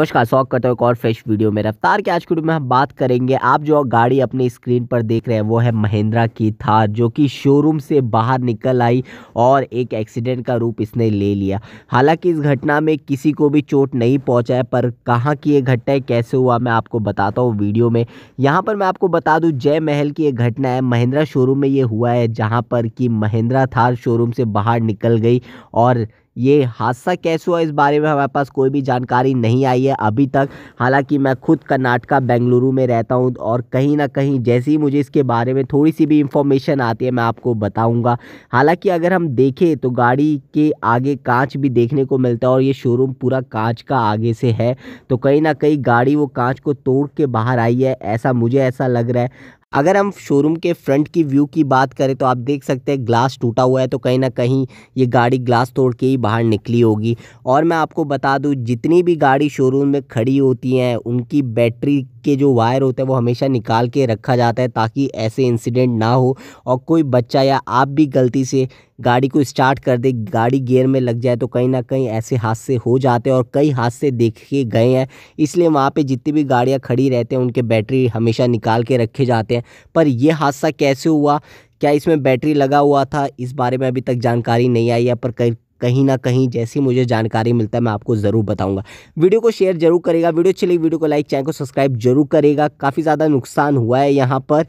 नमस्कार शौक करते हो एक और फ्रेश वीडियो में रफ्तार के आज के वीडियो में हम बात करेंगे आप जो गाड़ी अपने स्क्रीन पर देख रहे हैं वो है महिंद्रा की थार जो कि शोरूम से बाहर निकल आई और एक एक्सीडेंट का रूप इसने ले लिया हालांकि इस घटना में किसी को भी चोट नहीं पहुंचा है पर कहाँ की ये घटना है कैसे हुआ मैं आपको बताता हूँ वीडियो में यहाँ पर मैं आपको बता दूँ जय महल की एक घटना है महिंद्रा शोरूम में ये हुआ है जहाँ पर कि महिंद्रा थार शोरूम से बाहर निकल गई और ये हादसा कैसे हुआ इस बारे में हमारे पास कोई भी जानकारी नहीं आई है अभी तक हालांकि मैं खुद कर्नाटका बेंगलुरु में रहता हूँ और कहीं ना कहीं जैसे ही मुझे इसके बारे में थोड़ी सी भी इंफॉर्मेशन आती है मैं आपको बताऊँगा हालाँकि अगर हम देखें तो गाड़ी के आगे कांच भी देखने को मिलता है और ये शोरूम पूरा कांच का आगे से है तो कहीं ना कहीं गाड़ी वो कांच को तोड़ के बाहर आई है ऐसा मुझे ऐसा लग रहा है अगर हम शोरूम के फ्रंट की व्यू की बात करें तो आप देख सकते हैं ग्लास टूटा हुआ है तो कहीं ना कहीं ये गाड़ी ग्लास तोड़ के ही बाहर निकली होगी और मैं आपको बता दूं जितनी भी गाड़ी शोरूम में खड़ी होती हैं उनकी बैटरी के जो वायर होते हैं वो हमेशा निकाल के रखा जाता है ताकि ऐसे इंसिडेंट ना हो और कोई बच्चा या आप भी गलती से गाड़ी को स्टार्ट कर दे गाड़ी गियर में लग जाए तो कहीं ना कहीं ऐसे हादसे हो जाते हैं और कई हादसे देखे गए हैं इसलिए वहाँ पे जितनी भी गाड़ियाँ खड़ी रहते हैं उनके बैटरी हमेशा निकाल के रखे जाते हैं है पर यह हादसा कैसे हुआ क्या इसमें बैटरी लगा हुआ था इस बारे में अभी तक जानकारी नहीं आई है पर कई कहीं ना कहीं जैसी मुझे जानकारी मिलता है मैं आपको ज़रूर बताऊंगा वीडियो को शेयर जरूर करेगा वीडियो अच्छी लगी वीडियो को लाइक चैनल को सब्सक्राइब जरूर करेगा काफ़ी ज़्यादा नुकसान हुआ है यहाँ पर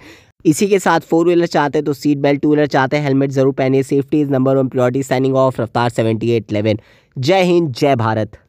इसी के साथ फोर व्हीलर चाहते हैं तो सीट बेल्ट टू व्हीलर चाहते हैं हेलमेट ज़रूर पहने safety is number one priority signing off रफ्तार सेवेंटी जय हिंद जय भारत